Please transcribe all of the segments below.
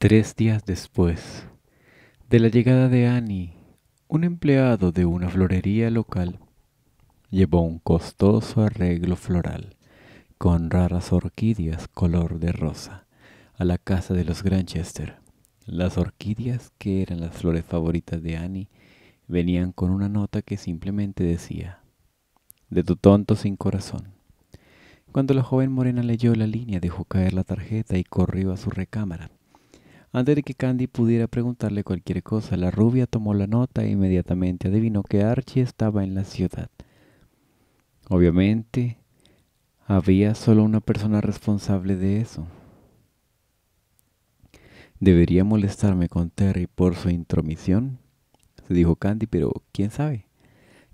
Tres días después de la llegada de Annie, un empleado de una florería local llevó un costoso arreglo floral con raras orquídeas color de rosa a la casa de los Granchester. Las orquídeas, que eran las flores favoritas de Annie, venían con una nota que simplemente decía, de tu tonto sin corazón. Cuando la joven morena leyó la línea, dejó caer la tarjeta y corrió a su recámara. Antes de que Candy pudiera preguntarle cualquier cosa, la rubia tomó la nota e inmediatamente adivinó que Archie estaba en la ciudad. Obviamente, había solo una persona responsable de eso. ¿Debería molestarme con Terry por su intromisión? Se dijo Candy, pero quién sabe.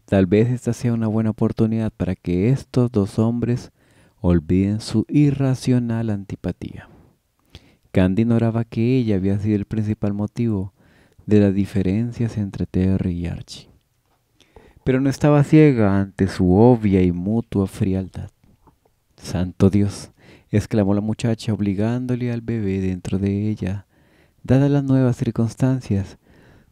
Tal vez esta sea una buena oportunidad para que estos dos hombres olviden su irracional antipatía. Candy ignoraba que ella había sido el principal motivo de las diferencias entre Terry y Archie. Pero no estaba ciega ante su obvia y mutua frialdad. Santo Dios, exclamó la muchacha obligándole al bebé dentro de ella. Dadas las nuevas circunstancias,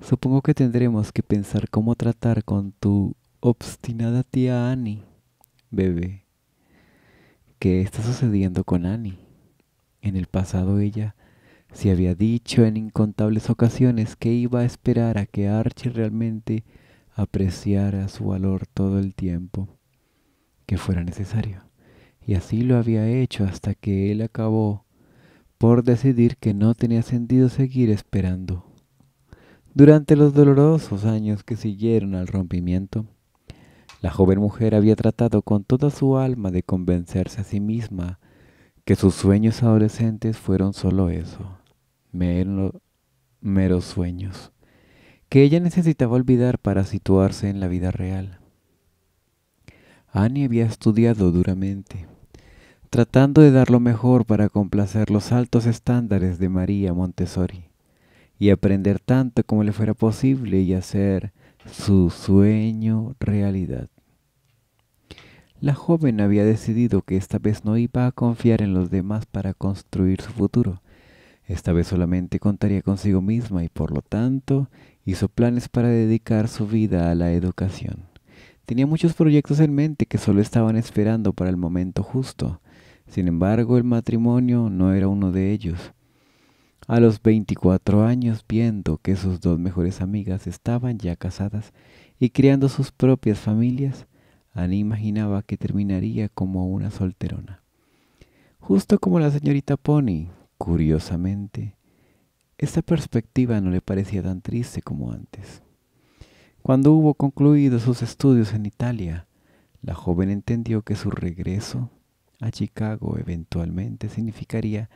supongo que tendremos que pensar cómo tratar con tu obstinada tía Annie. Bebé, ¿qué está sucediendo con Annie? En el pasado ella se había dicho en incontables ocasiones que iba a esperar a que Archie realmente apreciara su valor todo el tiempo que fuera necesario. Y así lo había hecho hasta que él acabó por decidir que no tenía sentido seguir esperando. Durante los dolorosos años que siguieron al rompimiento, la joven mujer había tratado con toda su alma de convencerse a sí misma que sus sueños adolescentes fueron solo eso, meros, meros sueños, que ella necesitaba olvidar para situarse en la vida real. Annie había estudiado duramente, tratando de dar lo mejor para complacer los altos estándares de María Montessori, y aprender tanto como le fuera posible y hacer su sueño realidad. La joven había decidido que esta vez no iba a confiar en los demás para construir su futuro. Esta vez solamente contaría consigo misma y por lo tanto hizo planes para dedicar su vida a la educación. Tenía muchos proyectos en mente que solo estaban esperando para el momento justo. Sin embargo, el matrimonio no era uno de ellos. A los 24 años, viendo que sus dos mejores amigas estaban ya casadas y criando sus propias familias, Annie imaginaba que terminaría como una solterona. Justo como la señorita Pony, curiosamente, esta perspectiva no le parecía tan triste como antes. Cuando hubo concluido sus estudios en Italia, la joven entendió que su regreso a Chicago eventualmente significaría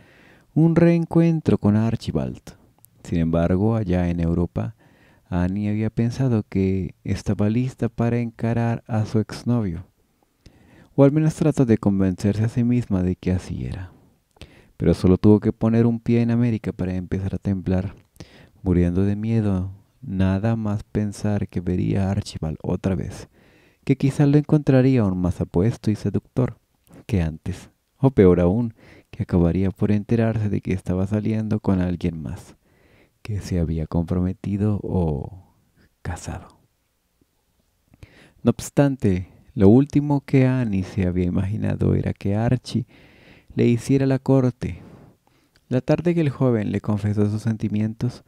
un reencuentro con Archibald. Sin embargo, allá en Europa, Annie había pensado que estaba lista para encarar a su exnovio, o al menos trató de convencerse a sí misma de que así era. Pero solo tuvo que poner un pie en América para empezar a temblar, muriendo de miedo, nada más pensar que vería a Archibald otra vez, que quizás lo encontraría aún más apuesto y seductor que antes, o peor aún, que acabaría por enterarse de que estaba saliendo con alguien más que se había comprometido o casado. No obstante, lo último que Annie se había imaginado era que Archie le hiciera la corte. La tarde que el joven le confesó sus sentimientos,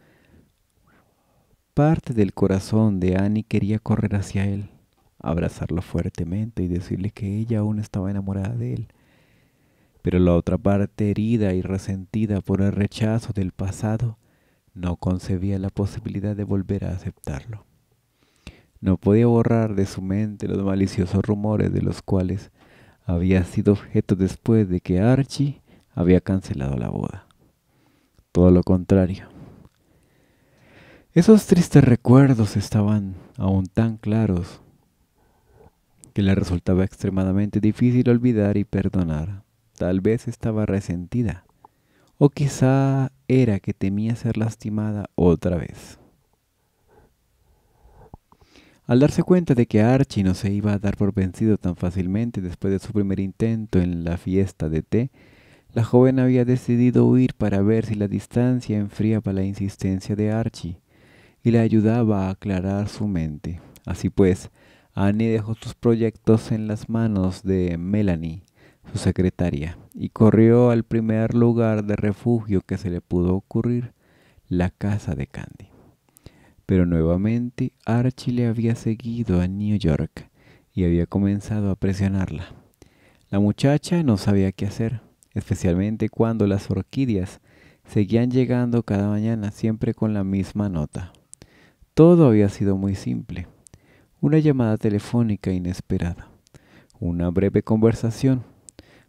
parte del corazón de Annie quería correr hacia él, abrazarlo fuertemente y decirle que ella aún estaba enamorada de él pero la otra parte herida y resentida por el rechazo del pasado no concebía la posibilidad de volver a aceptarlo. No podía borrar de su mente los maliciosos rumores de los cuales había sido objeto después de que Archie había cancelado la boda. Todo lo contrario. Esos tristes recuerdos estaban aún tan claros que le resultaba extremadamente difícil olvidar y perdonar. Tal vez estaba resentida o quizá era que temía ser lastimada otra vez. Al darse cuenta de que Archie no se iba a dar por vencido tan fácilmente después de su primer intento en la fiesta de té, la joven había decidido huir para ver si la distancia enfriaba la insistencia de Archie y le ayudaba a aclarar su mente. Así pues, Annie dejó sus proyectos en las manos de Melanie su secretaria, y corrió al primer lugar de refugio que se le pudo ocurrir, la casa de Candy. Pero nuevamente Archie le había seguido a New York y había comenzado a presionarla. La muchacha no sabía qué hacer, especialmente cuando las orquídeas seguían llegando cada mañana siempre con la misma nota. Todo había sido muy simple. Una llamada telefónica inesperada. Una breve conversación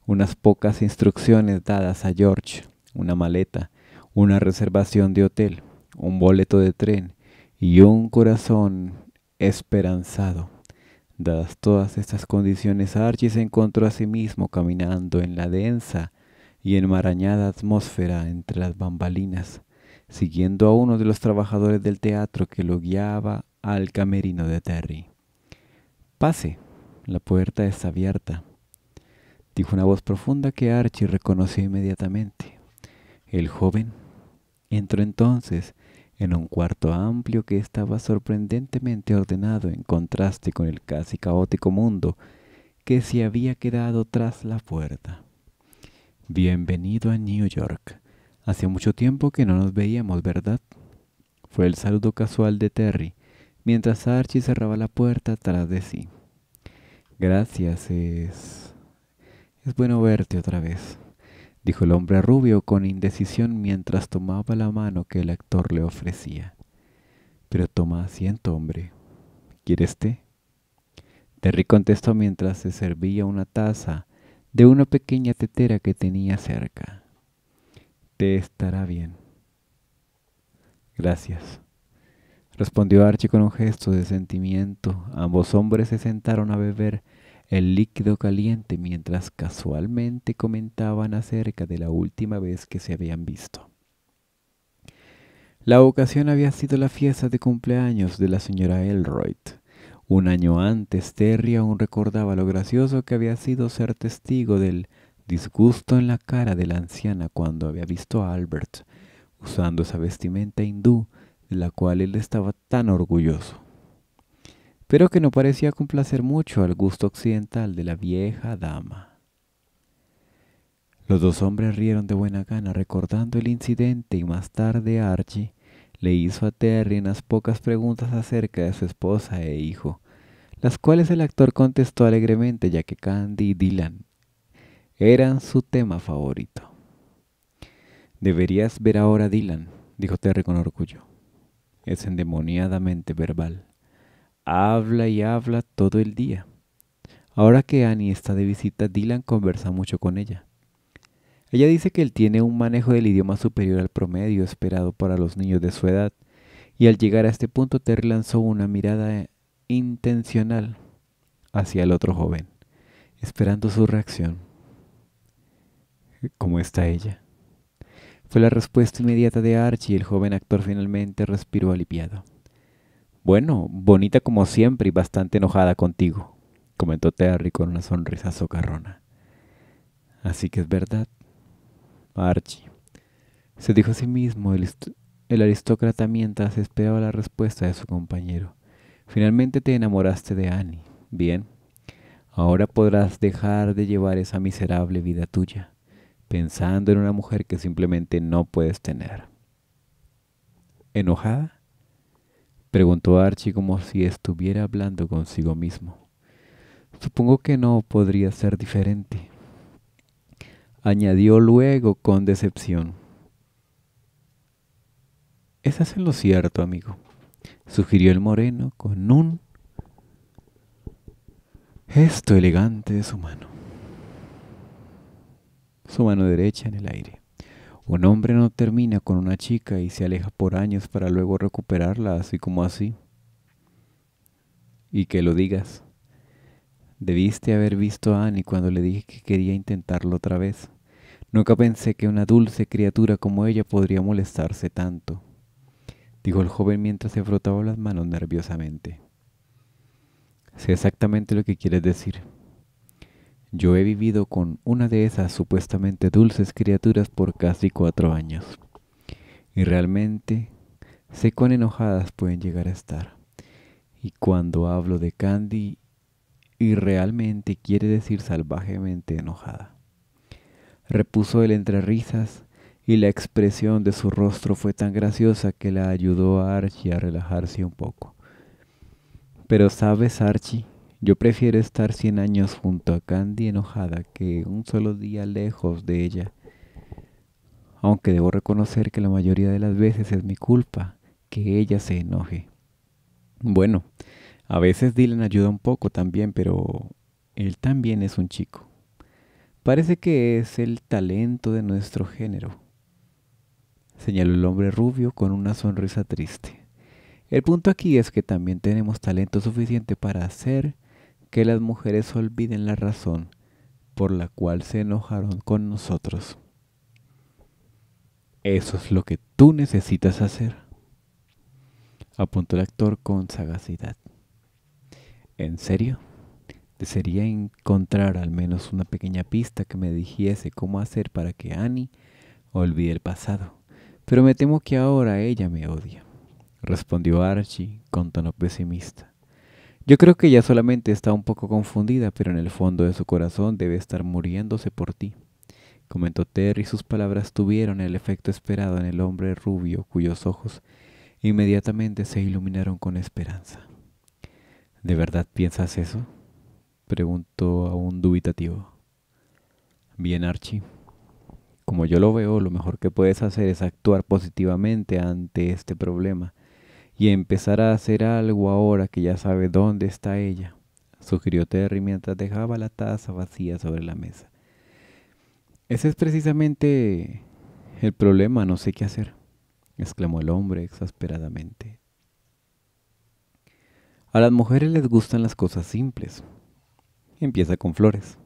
unas pocas instrucciones dadas a George, una maleta, una reservación de hotel, un boleto de tren y un corazón esperanzado. Dadas todas estas condiciones, Archie se encontró a sí mismo caminando en la densa y enmarañada atmósfera entre las bambalinas, siguiendo a uno de los trabajadores del teatro que lo guiaba al camerino de Terry. Pase, la puerta está abierta dijo una voz profunda que Archie reconoció inmediatamente. El joven entró entonces en un cuarto amplio que estaba sorprendentemente ordenado en contraste con el casi caótico mundo que se había quedado tras la puerta. Bienvenido a New York. Hace mucho tiempo que no nos veíamos, ¿verdad? Fue el saludo casual de Terry, mientras Archie cerraba la puerta tras de sí. Gracias, es... Es bueno verte otra vez, dijo el hombre rubio con indecisión mientras tomaba la mano que el actor le ofrecía. Pero toma asiento, hombre. ¿Quieres té? Terry contestó mientras se servía una taza de una pequeña tetera que tenía cerca. Te estará bien. Gracias. Respondió Archie con un gesto de sentimiento. Ambos hombres se sentaron a beber el líquido caliente mientras casualmente comentaban acerca de la última vez que se habían visto. La ocasión había sido la fiesta de cumpleaños de la señora Elroyd. Un año antes, Terry aún recordaba lo gracioso que había sido ser testigo del disgusto en la cara de la anciana cuando había visto a Albert usando esa vestimenta hindú de la cual él estaba tan orgulloso pero que no parecía complacer mucho al gusto occidental de la vieja dama. Los dos hombres rieron de buena gana recordando el incidente y más tarde Archie le hizo a Terry unas pocas preguntas acerca de su esposa e hijo, las cuales el actor contestó alegremente ya que Candy y Dylan eran su tema favorito. Deberías ver ahora a Dylan, dijo Terry con orgullo. Es endemoniadamente verbal habla y habla todo el día. Ahora que Annie está de visita, Dylan conversa mucho con ella. Ella dice que él tiene un manejo del idioma superior al promedio esperado para los niños de su edad, y al llegar a este punto Terry lanzó una mirada intencional hacia el otro joven, esperando su reacción. ¿Cómo está ella? Fue la respuesta inmediata de Archie y el joven actor finalmente respiró aliviado. Bueno, bonita como siempre y bastante enojada contigo, comentó Terry con una sonrisa socarrona. Así que es verdad. Archie. Se dijo a sí mismo el, aristócrata mientras esperaba la respuesta de su compañero. Finalmente te enamoraste de Annie. Bien. Ahora podrás dejar de llevar esa miserable vida tuya, pensando en una mujer que simplemente no puedes tener. ¿Enojada? Preguntó Archie como si estuviera hablando consigo mismo. Supongo que no podría ser diferente. Añadió luego con decepción. Es es lo cierto, amigo, sugirió el moreno con un gesto elegante de su mano. Su mano derecha en el aire. Un hombre no termina con una chica y se aleja por años para luego recuperarla así como así. Y que lo digas. Debiste haber visto a Annie cuando le dije que quería intentarlo otra vez. Nunca pensé que una dulce criatura como ella podría molestarse tanto, dijo el joven mientras se frotaba las manos nerviosamente. Sé exactamente lo que quieres decir. Yo he vivido con una de esas supuestamente dulces criaturas por casi cuatro años. Y realmente sé cuán enojadas pueden llegar a estar. Y cuando hablo de Candy, y realmente quiere decir salvajemente enojada. Repuso él entre risas y la expresión de su rostro fue tan graciosa que la ayudó a Archie a relajarse un poco. Pero sabes, Archie, yo prefiero estar 100 años junto a Candy enojada que un solo día lejos de ella. Aunque debo reconocer que la mayoría de las veces es mi culpa que ella se enoje. Bueno, a veces Dylan ayuda un poco también, pero él también es un chico. Parece que es el talento de nuestro género. Señaló el hombre rubio con una sonrisa triste. El punto aquí es que también tenemos talento suficiente para hacer que las mujeres olviden la razón por la cual se enojaron con nosotros. Eso es lo que tú necesitas hacer, apuntó el actor con sagacidad. ¿En serio? Desearía encontrar al menos una pequeña pista que me dijese cómo hacer para que Annie olvide el pasado, pero me temo que ahora ella me odia, respondió Archie con tono pesimista. Yo creo que ella solamente está un poco confundida, pero en el fondo de su corazón debe estar muriéndose por ti. Comentó Terry, sus palabras tuvieron el efecto esperado en el hombre rubio, cuyos ojos inmediatamente se iluminaron con esperanza. ¿De verdad piensas eso? preguntó aún dubitativo. Bien, Archie. Como yo lo veo, lo mejor que puedes hacer es actuar positivamente ante este problema y empezará a hacer algo ahora que ya sabe dónde está ella, sugirió Terry mientras dejaba la taza vacía sobre la mesa. Ese es precisamente el problema, no sé qué hacer, exclamó el hombre exasperadamente. A las mujeres les gustan las cosas simples. Empieza con flores,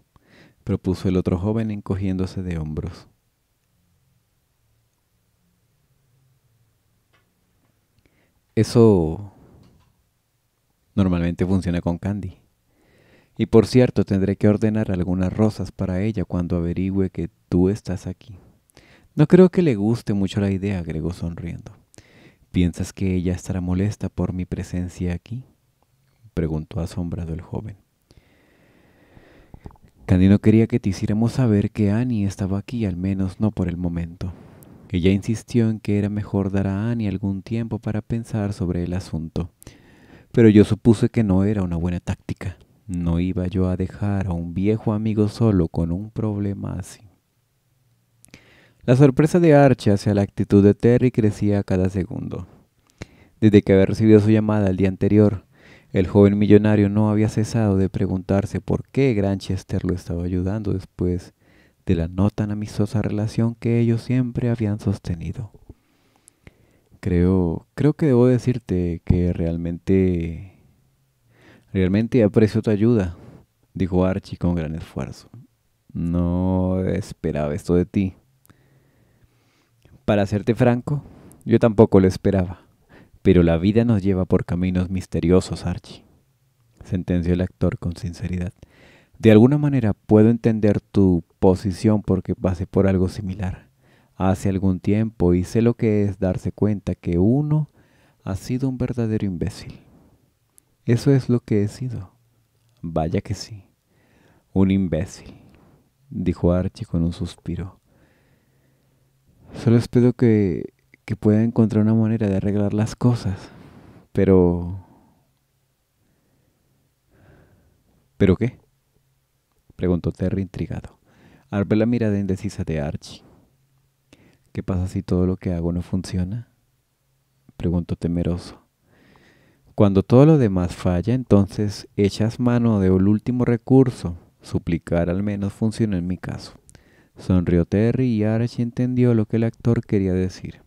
propuso el otro joven encogiéndose de hombros. Eso normalmente funciona con Candy. Y por cierto, tendré que ordenar algunas rosas para ella cuando averigüe que tú estás aquí. No creo que le guste mucho la idea, agregó sonriendo. ¿Piensas que ella estará molesta por mi presencia aquí? preguntó asombrado el joven. Candy no quería que te hiciéramos saber que Annie estaba aquí, al menos no por el momento. Ella insistió en que era mejor dar a Annie algún tiempo para pensar sobre el asunto, pero yo supuse que no era una buena táctica. No iba yo a dejar a un viejo amigo solo con un problema así. La sorpresa de Archie hacia la actitud de Terry crecía cada segundo. Desde que había recibido su llamada el día anterior, el joven millonario no había cesado de preguntarse por qué Granchester lo estaba ayudando después de la no tan amistosa relación que ellos siempre habían sostenido. Creo, creo que debo decirte que realmente, realmente aprecio tu ayuda, dijo Archie con gran esfuerzo. No esperaba esto de ti. Para serte franco, yo tampoco lo esperaba, pero la vida nos lleva por caminos misteriosos, Archie, sentenció el actor con sinceridad. De alguna manera puedo entender tu posición porque pasé por algo similar. Hace algún tiempo y sé lo que es darse cuenta que uno ha sido un verdadero imbécil. Eso es lo que he sido. Vaya que sí. Un imbécil, dijo Archie con un suspiro. Solo espero que, que pueda encontrar una manera de arreglar las cosas. Pero... ¿Pero qué? preguntó Terry intrigado. Al la mirada indecisa de Archie. ¿Qué pasa si todo lo que hago no funciona? Preguntó temeroso. Cuando todo lo demás falla, entonces echas mano de un último recurso. Suplicar al menos funcionó en mi caso. Sonrió Terry y Archie entendió lo que el actor quería decir.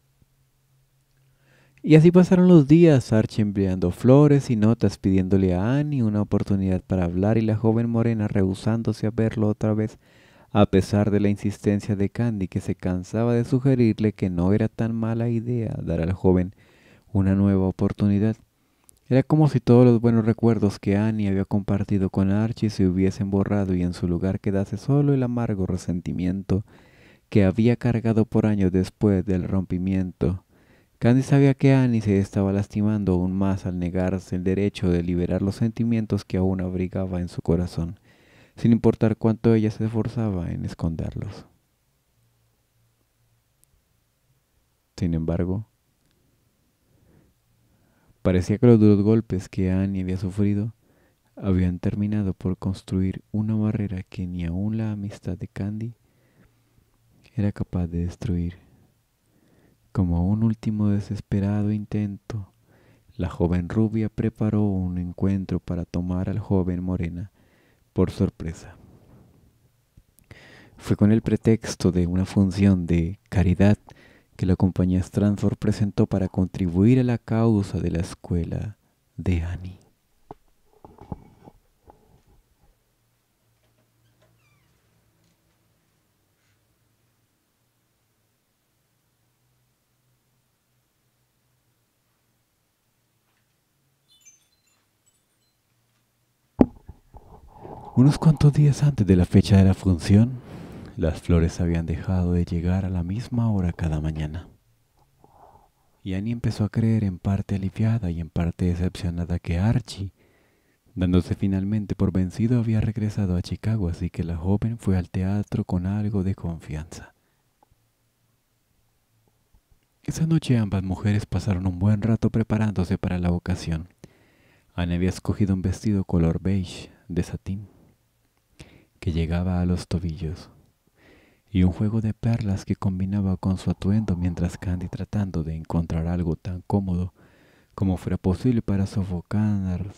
Y así pasaron los días, Archie enviando flores y notas pidiéndole a Annie una oportunidad para hablar y la joven morena rehusándose a verlo otra vez a pesar de la insistencia de Candy que se cansaba de sugerirle que no era tan mala idea dar al joven una nueva oportunidad. Era como si todos los buenos recuerdos que Annie había compartido con Archie se hubiesen borrado y en su lugar quedase solo el amargo resentimiento que había cargado por años después del rompimiento. Candy sabía que Annie se estaba lastimando aún más al negarse el derecho de liberar los sentimientos que aún abrigaba en su corazón sin importar cuánto ella se esforzaba en esconderlos. Sin embargo, parecía que los duros golpes que Annie había sufrido habían terminado por construir una barrera que ni aun la amistad de Candy era capaz de destruir. Como un último desesperado intento, la joven rubia preparó un encuentro para tomar al joven morena por sorpresa. Fue con el pretexto de una función de caridad que la compañía Stransor presentó para contribuir a la causa de la escuela de Annie. Unos cuantos días antes de la fecha de la función, las flores habían dejado de llegar a la misma hora cada mañana. Y Annie empezó a creer en parte aliviada y en parte decepcionada que Archie, dándose finalmente por vencido, había regresado a Chicago, así que la joven fue al teatro con algo de confianza. Esa noche ambas mujeres pasaron un buen rato preparándose para la ocasión. Annie había escogido un vestido color beige de satín que llegaba a los tobillos, y un juego de perlas que combinaba con su atuendo mientras Candy tratando de encontrar algo tan cómodo como fuera posible para sofocar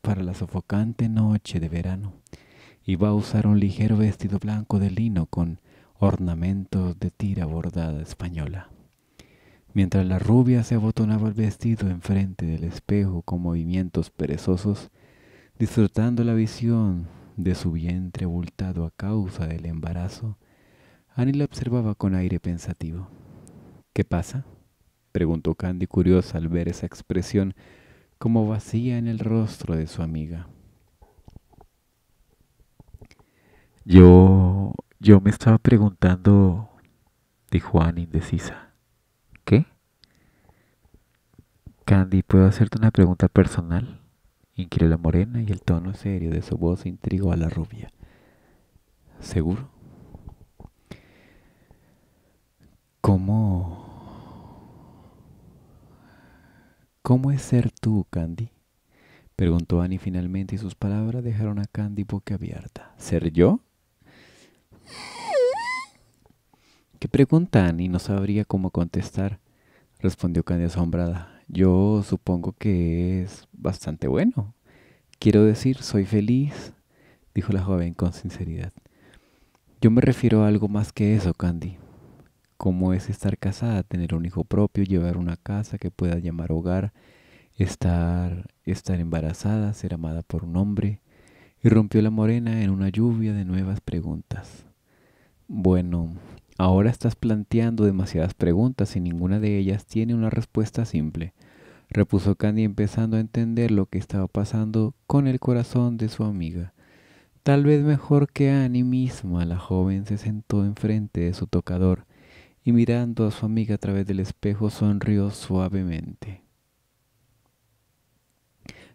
para la sofocante noche de verano. Iba a usar un ligero vestido blanco de lino con ornamentos de tira bordada española. Mientras la rubia se abotonaba el vestido enfrente del espejo con movimientos perezosos, disfrutando la visión de su vientre abultado a causa del embarazo, Annie la observaba con aire pensativo. ¿Qué pasa? preguntó Candy curiosa al ver esa expresión como vacía en el rostro de su amiga. Yo... yo me estaba preguntando, dijo Annie indecisa. ¿Qué? Candy, ¿puedo hacerte una pregunta personal? inquirió la morena y el tono serio de su voz intrigó a la rubia. ¿Seguro? ¿Cómo... ¿Cómo es ser tú, Candy? Preguntó Annie finalmente y sus palabras dejaron a Candy boca abierta. ¿Ser yo? ¿Qué pregunta Annie? No sabría cómo contestar, respondió Candy asombrada yo supongo que es bastante bueno. Quiero decir, soy feliz, dijo la joven con sinceridad. Yo me refiero a algo más que eso, Candy. ¿Cómo es estar casada, tener un hijo propio, llevar una casa que pueda llamar hogar, estar, estar embarazada, ser amada por un hombre? Y rompió la morena en una lluvia de nuevas preguntas. Bueno, Ahora estás planteando demasiadas preguntas y ninguna de ellas tiene una respuesta simple, repuso Candy empezando a entender lo que estaba pasando con el corazón de su amiga. Tal vez mejor que Annie misma, la joven se sentó enfrente de su tocador y mirando a su amiga a través del espejo sonrió suavemente.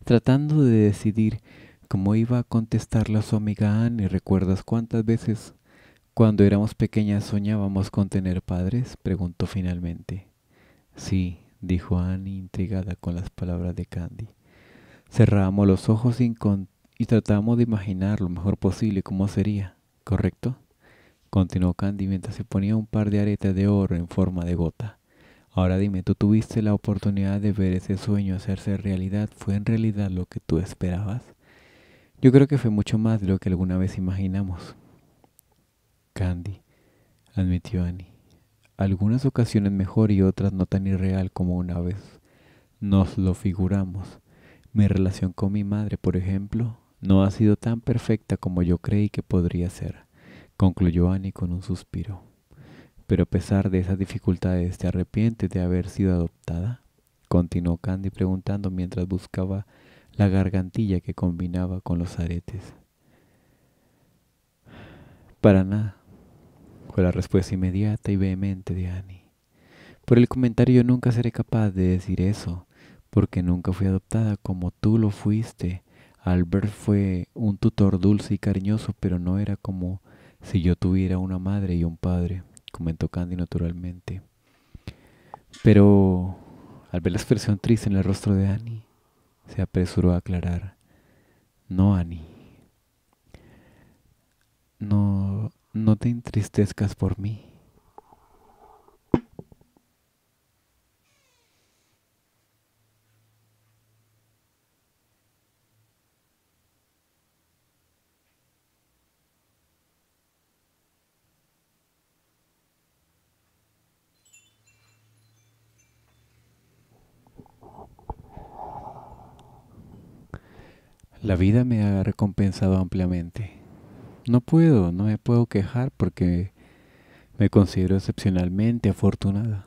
Tratando de decidir cómo iba a contestarle a su amiga Annie, ¿recuerdas cuántas veces cuando éramos pequeñas soñábamos con tener padres, preguntó finalmente. Sí, dijo Annie intrigada con las palabras de Candy. Cerrábamos los ojos y, tratábamos de imaginar lo mejor posible cómo sería, ¿correcto? Continuó Candy mientras se ponía un par de aretas de oro en forma de gota. Ahora dime, ¿tú tuviste la oportunidad de ver ese sueño hacerse realidad? ¿Fue en realidad lo que tú esperabas? Yo creo que fue mucho más de lo que alguna vez imaginamos, Candy, admitió Annie. Algunas ocasiones mejor y otras no tan irreal como una vez. Nos lo figuramos. Mi relación con mi madre, por ejemplo, no ha sido tan perfecta como yo creí que podría ser, concluyó Annie con un suspiro. Pero a pesar de esas dificultades, ¿te arrepientes de haber sido adoptada? continuó Candy preguntando mientras buscaba la gargantilla que combinaba con los aretes. Para nada, fue la respuesta inmediata y vehemente de Annie. Por el comentario yo nunca seré capaz de decir eso, porque nunca fui adoptada como tú lo fuiste. Albert fue un tutor dulce y cariñoso, pero no era como si yo tuviera una madre y un padre, comentó Candy naturalmente. Pero al ver la expresión triste en el rostro de Annie, se apresuró a aclarar. No, Annie. No, no te entristezcas por mí. La vida me ha recompensado ampliamente no puedo, no me puedo quejar porque me considero excepcionalmente afortunada.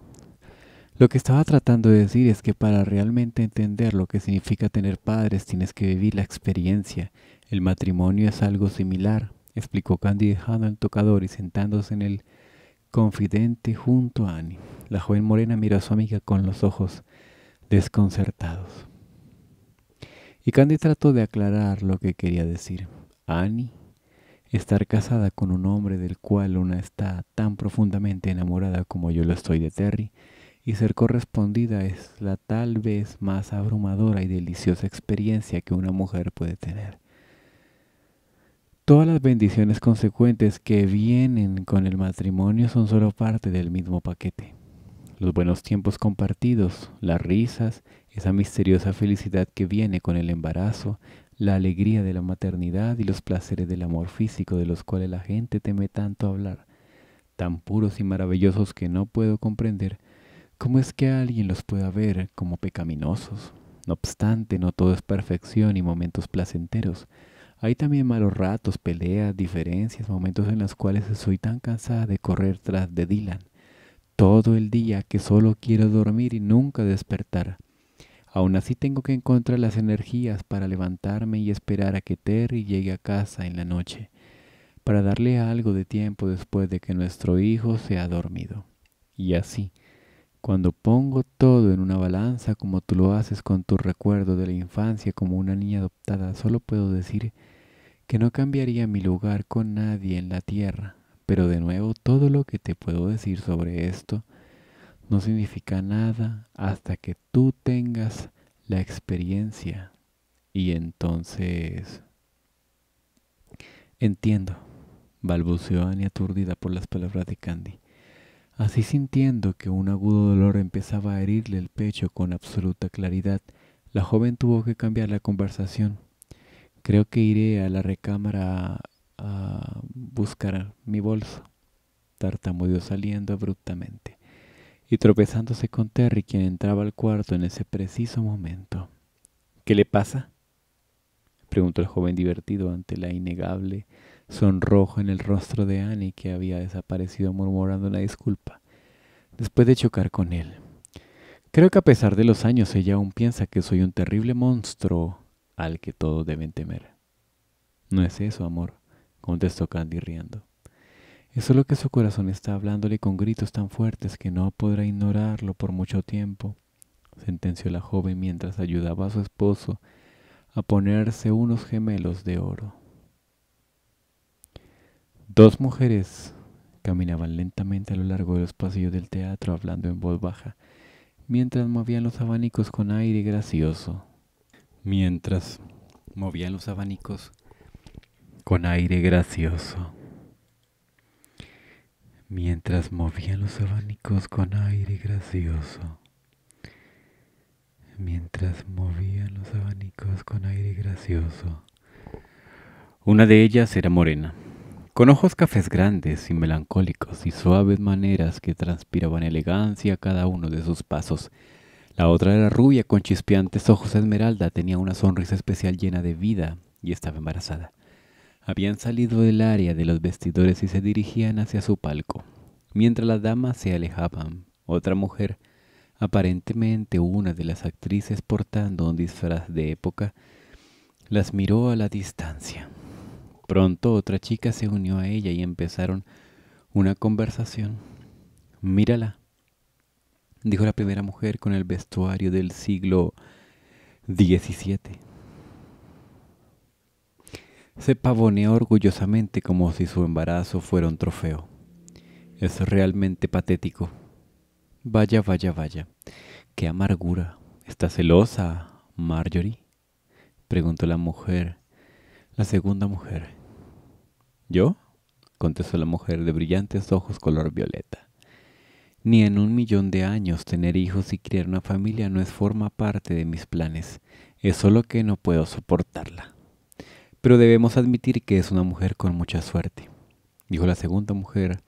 Lo que estaba tratando de decir es que para realmente entender lo que significa tener padres tienes que vivir la experiencia. El matrimonio es algo similar, explicó Candy dejando el tocador y sentándose en el confidente junto a Annie. La joven morena miró a su amiga con los ojos desconcertados. Y Candy trató de aclarar lo que quería decir. Annie estar casada con un hombre del cual una está tan profundamente enamorada como yo lo estoy de Terry, y ser correspondida es la tal vez más abrumadora y deliciosa experiencia que una mujer puede tener. Todas las bendiciones consecuentes que vienen con el matrimonio son solo parte del mismo paquete. Los buenos tiempos compartidos, las risas, esa misteriosa felicidad que viene con el embarazo, la alegría de la maternidad y los placeres del amor físico de los cuales la gente teme tanto hablar, tan puros y maravillosos que no puedo comprender cómo es que alguien los pueda ver como pecaminosos. No obstante, no todo es perfección y momentos placenteros. Hay también malos ratos, peleas, diferencias, momentos en los cuales soy tan cansada de correr tras de Dylan. Todo el día que solo quiero dormir y nunca despertar. Aún así tengo que encontrar las energías para levantarme y esperar a que Terry llegue a casa en la noche, para darle algo de tiempo después de que nuestro hijo se ha dormido. Y así, cuando pongo todo en una balanza como tú lo haces con tu recuerdo de la infancia como una niña adoptada, solo puedo decir que no cambiaría mi lugar con nadie en la tierra. Pero de nuevo, todo lo que te puedo decir sobre esto no significa nada hasta que tú tengas la experiencia y entonces entiendo, balbuceó Annie aturdida por las palabras de Candy, así sintiendo que un agudo dolor empezaba a herirle el pecho con absoluta claridad. La joven tuvo que cambiar la conversación. Creo que iré a la recámara a, buscar mi bolso. Tartamudeó saliendo abruptamente y tropezándose con Terry, quien entraba al cuarto en ese preciso momento. ¿Qué le pasa? preguntó el joven divertido ante la innegable sonrojo en el rostro de Annie, que había desaparecido murmurando una disculpa, después de chocar con él. Creo que a pesar de los años ella aún piensa que soy un terrible monstruo al que todos deben temer. No es eso, amor, contestó Candy riendo es solo que su corazón está hablándole con gritos tan fuertes que no podrá ignorarlo por mucho tiempo, sentenció la joven mientras ayudaba a su esposo a ponerse unos gemelos de oro. Dos mujeres caminaban lentamente a lo largo de los pasillos del teatro hablando en voz baja, mientras movían los abanicos con aire gracioso. Mientras movían los abanicos con aire gracioso mientras movían los abanicos con aire gracioso. Mientras movían los abanicos con aire gracioso. Una de ellas era morena, con ojos cafés grandes y melancólicos y suaves maneras que transpiraban elegancia a cada uno de sus pasos. La otra era rubia con chispeantes ojos esmeralda, tenía una sonrisa especial llena de vida y estaba embarazada. Habían salido del área de los vestidores y se dirigían hacia su palco. Mientras las damas se alejaban, otra mujer, aparentemente una de las actrices portando un disfraz de época, las miró a la distancia. Pronto otra chica se unió a ella y empezaron una conversación. Mírala, dijo la primera mujer con el vestuario del siglo XVII se pavoneó orgullosamente como si su embarazo fuera un trofeo. Es realmente patético. Vaya, vaya, vaya. Qué amargura. ¿Está celosa, Marjorie? preguntó la mujer, la segunda mujer. ¿Yo? contestó la mujer de brillantes ojos color violeta. Ni en un millón de años tener hijos y criar una familia no es forma parte de mis planes. Es solo que no puedo soportarla. Pero debemos admitir que es una mujer con mucha suerte, dijo la segunda mujer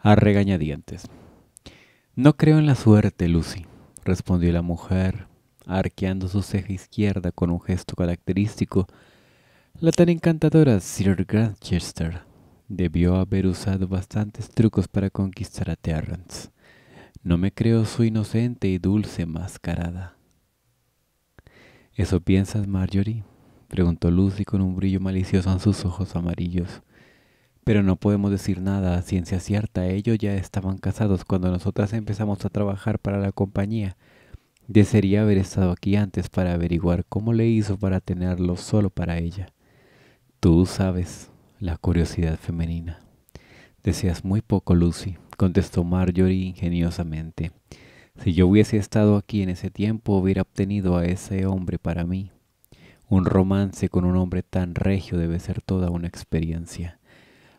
a regañadientes. No creo en la suerte, Lucy, respondió la mujer, arqueando su ceja izquierda con un gesto característico. La tan encantadora Sir Granchester debió haber usado bastantes trucos para conquistar a Terrence. No me creo su inocente y dulce mascarada. ¿Eso piensas, Marjorie? preguntó Lucy con un brillo malicioso en sus ojos amarillos. Pero no podemos decir nada a ciencia cierta. Ellos ya estaban casados cuando nosotras empezamos a trabajar para la compañía. Desearía haber estado aquí antes para averiguar cómo le hizo para tenerlo solo para ella. Tú sabes, la curiosidad femenina. Deseas muy poco, Lucy, contestó Marjorie ingeniosamente. Si yo hubiese estado aquí en ese tiempo, hubiera obtenido a ese hombre para mí. Un romance con un hombre tan regio debe ser toda una experiencia.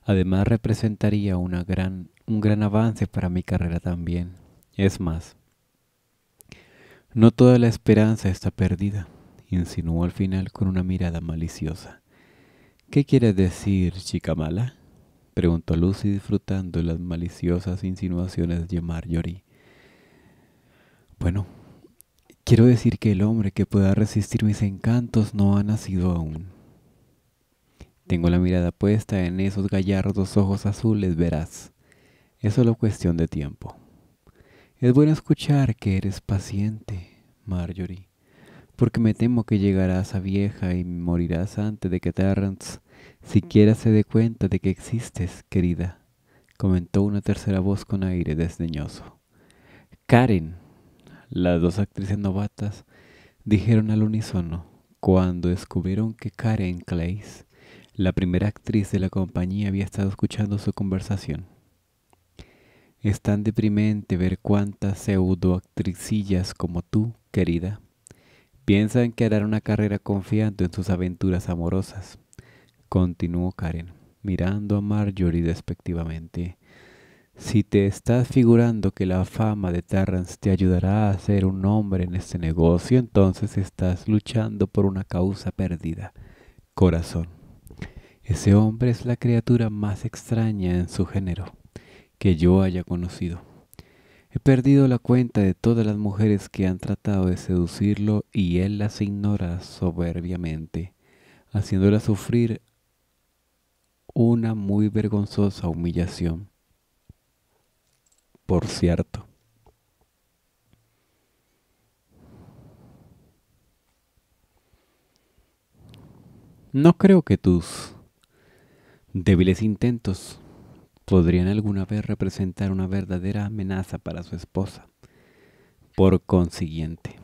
Además representaría gran, un gran avance para mi carrera también. Es más, no toda la esperanza está perdida, insinuó al final con una mirada maliciosa. ¿Qué quieres decir, chica mala? preguntó Lucy disfrutando las maliciosas insinuaciones de Marjorie. Bueno, Quiero decir que el hombre que pueda resistir mis encantos no ha nacido aún. Tengo la mirada puesta en esos gallardos ojos azules, verás. Es solo cuestión de tiempo. Es bueno escuchar que eres paciente, Marjorie, porque me temo que llegarás a vieja y morirás antes de que Terrence siquiera se dé cuenta de que existes, querida, comentó una tercera voz con aire desdeñoso. Karen, las dos actrices novatas dijeron al unísono cuando descubrieron que Karen Clays, la primera actriz de la compañía, había estado escuchando su conversación. Es tan deprimente ver cuántas pseudoactricillas como tú, querida, piensan que harán una carrera confiando en sus aventuras amorosas. Continuó Karen, mirando a Marjorie despectivamente. Si te estás figurando que la fama de Tarrance te ayudará a ser un hombre en este negocio, entonces estás luchando por una causa perdida. Corazón. Ese hombre es la criatura más extraña en su género que yo haya conocido. He perdido la cuenta de todas las mujeres que han tratado de seducirlo y él las ignora soberbiamente, haciéndolas sufrir una muy vergonzosa humillación por cierto. No creo que tus débiles intentos podrían alguna vez representar una verdadera amenaza para su esposa. Por consiguiente,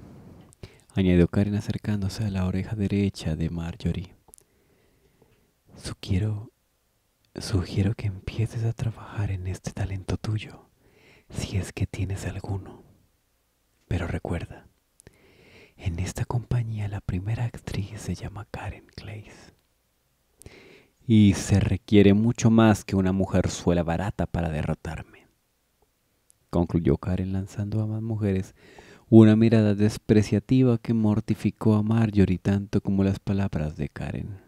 añadió Karen acercándose a la oreja derecha de Marjorie. Sugiero, sugiero que empieces a trabajar en este talento tuyo si es que tienes alguno. Pero recuerda, en esta compañía la primera actriz se llama Karen Clays. Y se requiere mucho más que una mujer suela barata para derrotarme. Concluyó Karen lanzando a más mujeres una mirada despreciativa que mortificó a Marjorie tanto como las palabras de Karen.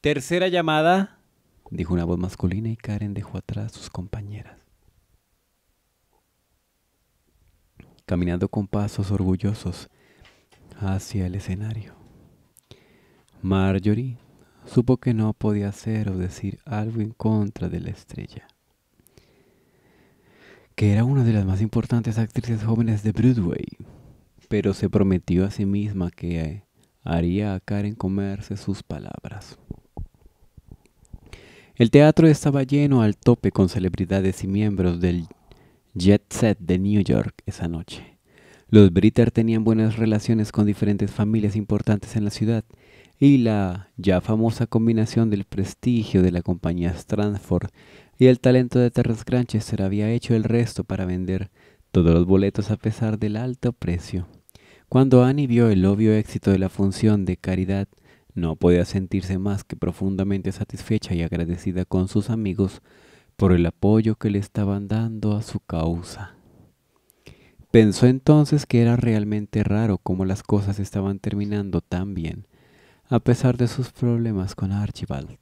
Tercera llamada dijo una voz masculina y Karen dejó atrás a sus compañeras. Caminando con pasos orgullosos hacia el escenario. Marjorie supo que no podía hacer o decir algo en contra de la estrella, que era una de las más importantes actrices jóvenes de Broadway, pero se prometió a sí misma que haría a Karen comerse sus palabras. El teatro estaba lleno al tope con celebridades y miembros del jet set de New York esa noche. Los Britter tenían buenas relaciones con diferentes familias importantes en la ciudad y la ya famosa combinación del prestigio de la compañía Stranford y el talento de Terrence Granchester había hecho el resto para vender todos los boletos a pesar del alto precio. Cuando Annie vio el obvio éxito de la función de caridad, no podía sentirse más que profundamente satisfecha y agradecida con sus amigos por el apoyo que le estaban dando a su causa. Pensó entonces que era realmente raro cómo las cosas estaban terminando tan bien, a pesar de sus problemas con Archibald.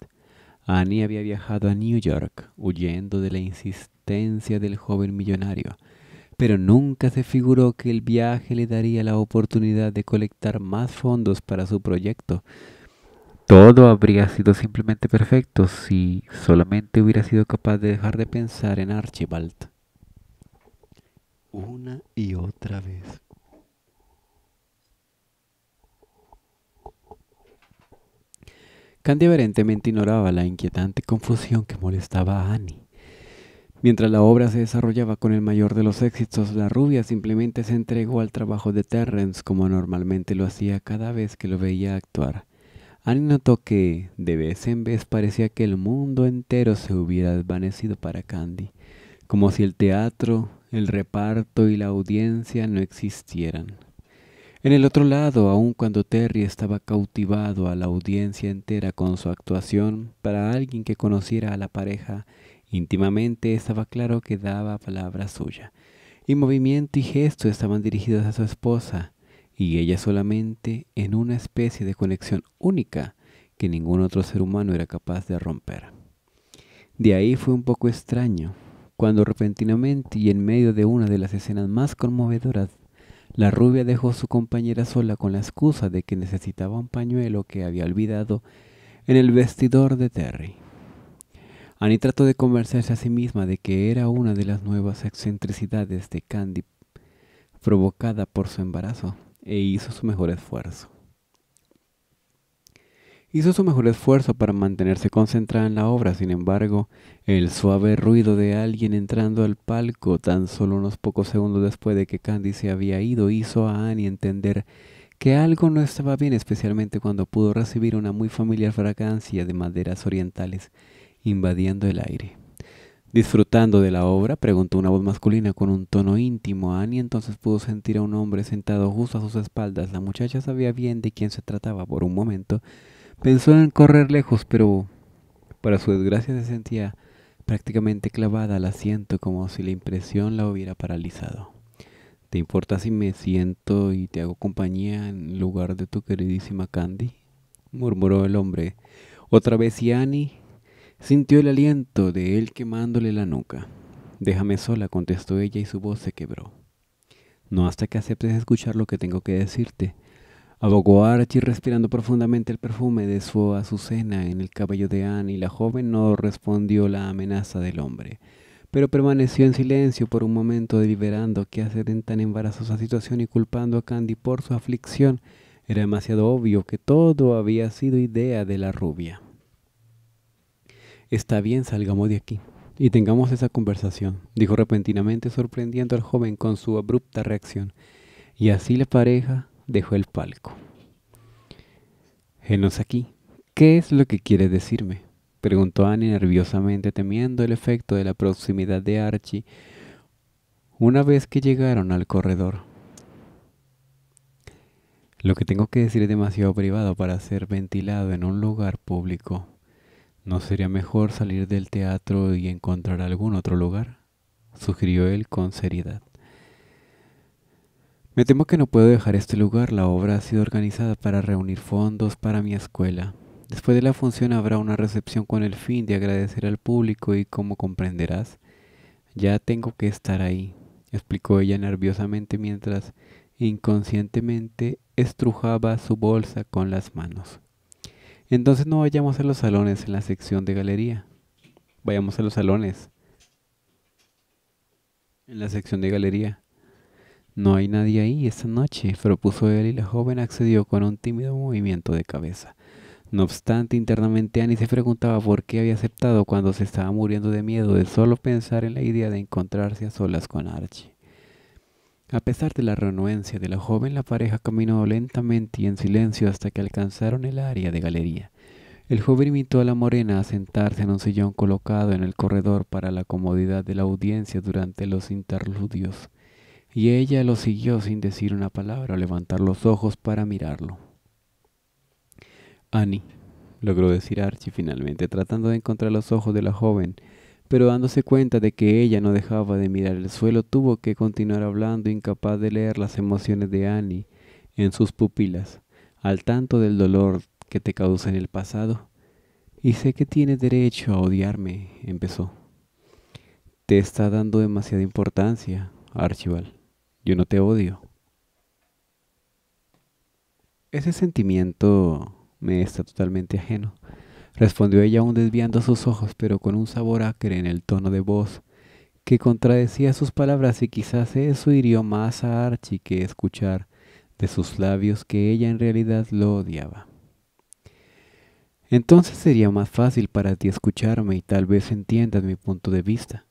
Annie había viajado a New York huyendo de la insistencia del joven millonario, pero nunca se figuró que el viaje le daría la oportunidad de colectar más fondos para su proyecto todo habría sido simplemente perfecto si solamente hubiera sido capaz de dejar de pensar en Archibald. Una y otra vez. Candy aparentemente ignoraba la inquietante confusión que molestaba a Annie. Mientras la obra se desarrollaba con el mayor de los éxitos, la rubia simplemente se entregó al trabajo de Terrence como normalmente lo hacía cada vez que lo veía actuar. Annie notó que de vez en vez parecía que el mundo entero se hubiera desvanecido para Candy, como si el teatro, el reparto y la audiencia no existieran. En el otro lado, aun cuando Terry estaba cautivado a la audiencia entera con su actuación, para alguien que conociera a la pareja íntimamente estaba claro que daba palabra suya, y movimiento y gesto estaban dirigidos a su esposa, y ella solamente en una especie de conexión única que ningún otro ser humano era capaz de romper. De ahí fue un poco extraño cuando repentinamente y en medio de una de las escenas más conmovedoras, la rubia dejó a su compañera sola con la excusa de que necesitaba un pañuelo que había olvidado en el vestidor de Terry. Annie trató de convencerse a sí misma de que era una de las nuevas excentricidades de Candy provocada por su embarazo e hizo su mejor esfuerzo. Hizo su mejor esfuerzo para mantenerse concentrada en la obra, sin embargo, el suave ruido de alguien entrando al palco tan solo unos pocos segundos después de que Candy se había ido hizo a Annie entender que algo no estaba bien, especialmente cuando pudo recibir una muy familiar fragancia de maderas orientales invadiendo el aire. Disfrutando de la obra, preguntó una voz masculina con un tono íntimo. Annie entonces pudo sentir a un hombre sentado justo a sus espaldas. La muchacha sabía bien de quién se trataba por un momento. Pensó en correr lejos, pero para su desgracia se sentía prácticamente clavada al asiento como si la impresión la hubiera paralizado. ¿Te importa si me siento y te hago compañía en lugar de tu queridísima Candy? murmuró el hombre. Otra vez y Annie Sintió el aliento de él quemándole la nuca. Déjame sola, contestó ella y su voz se quebró. No hasta que aceptes escuchar lo que tengo que decirte. Abogó Archie respirando profundamente el perfume de su azucena en el cabello de Anne y la joven no respondió la amenaza del hombre, pero permaneció en silencio por un momento deliberando qué hacer en tan embarazosa situación y culpando a Candy por su aflicción. Era demasiado obvio que todo había sido idea de la rubia. Está bien, salgamos de aquí y tengamos esa conversación, dijo repentinamente sorprendiendo al joven con su abrupta reacción. Y así la pareja dejó el palco. Genos aquí, ¿qué es lo que quieres decirme? preguntó Annie nerviosamente temiendo el efecto de la proximidad de Archie una vez que llegaron al corredor. Lo que tengo que decir es demasiado privado para ser ventilado en un lugar público, ¿No sería mejor salir del teatro y encontrar algún otro lugar? sugirió él con seriedad. Me temo que no puedo dejar este lugar. La obra ha sido organizada para reunir fondos para mi escuela. Después de la función habrá una recepción con el fin de agradecer al público y como comprenderás, ya tengo que estar ahí, explicó ella nerviosamente mientras inconscientemente estrujaba su bolsa con las manos. Entonces no vayamos a los salones en la sección de galería. Vayamos a los salones. En la sección de galería. No hay nadie ahí esta noche, propuso él y la joven accedió con un tímido movimiento de cabeza. No obstante, internamente Annie se preguntaba por qué había aceptado cuando se estaba muriendo de miedo de solo pensar en la idea de encontrarse a solas con Archie. A pesar de la renuencia de la joven, la pareja caminó lentamente y en silencio hasta que alcanzaron el área de galería. El joven invitó a la morena a sentarse en un sillón colocado en el corredor para la comodidad de la audiencia durante los interludios, y ella lo siguió sin decir una palabra o levantar los ojos para mirarlo. Annie, logró decir Archie finalmente, tratando de encontrar los ojos de la joven pero dándose cuenta de que ella no dejaba de mirar el suelo, tuvo que continuar hablando, incapaz de leer las emociones de Annie en sus pupilas, al tanto del dolor que te causa en el pasado. Y sé que tienes derecho a odiarme, empezó. Te está dando demasiada importancia, Archibald. Yo no te odio. Ese sentimiento me está totalmente ajeno respondió ella aún desviando sus ojos, pero con un sabor acre en el tono de voz que contradecía sus palabras y quizás eso hirió más a Archie que escuchar de sus labios que ella en realidad lo odiaba. Entonces sería más fácil para ti escucharme y tal vez entiendas mi punto de vista.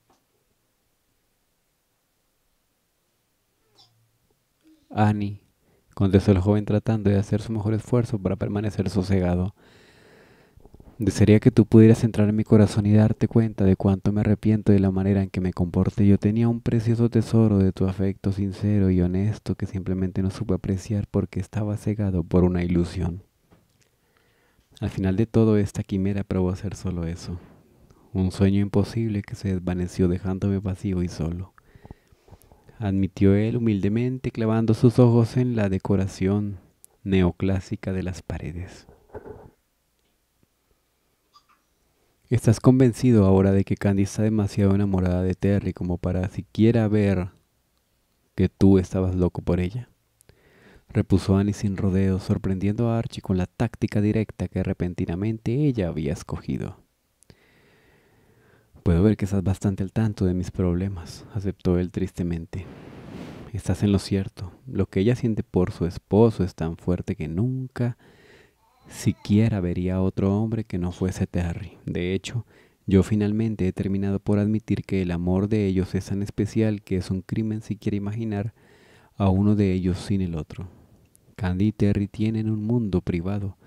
Annie, contestó el joven tratando de hacer su mejor esfuerzo para permanecer sosegado, Desearía que tú pudieras entrar en mi corazón y darte cuenta de cuánto me arrepiento de la manera en que me comporté. Yo tenía un precioso tesoro de tu afecto sincero y honesto que simplemente no supe apreciar porque estaba cegado por una ilusión. Al final de todo, esta quimera probó a ser solo eso. Un sueño imposible que se desvaneció dejándome vacío y solo. Admitió él humildemente clavando sus ojos en la decoración neoclásica de las paredes. ¿Estás convencido ahora de que Candy está demasiado enamorada de Terry como para siquiera ver que tú estabas loco por ella? Repuso Annie sin rodeos, sorprendiendo a Archie con la táctica directa que repentinamente ella había escogido. Puedo ver que estás bastante al tanto de mis problemas, aceptó él tristemente. Estás en lo cierto. Lo que ella siente por su esposo es tan fuerte que nunca siquiera vería otro hombre que no fuese Terry. De hecho, yo finalmente he terminado por admitir que el amor de ellos es tan especial que es un crimen siquiera imaginar a uno de ellos sin el otro. Candy y Terry tienen un mundo privado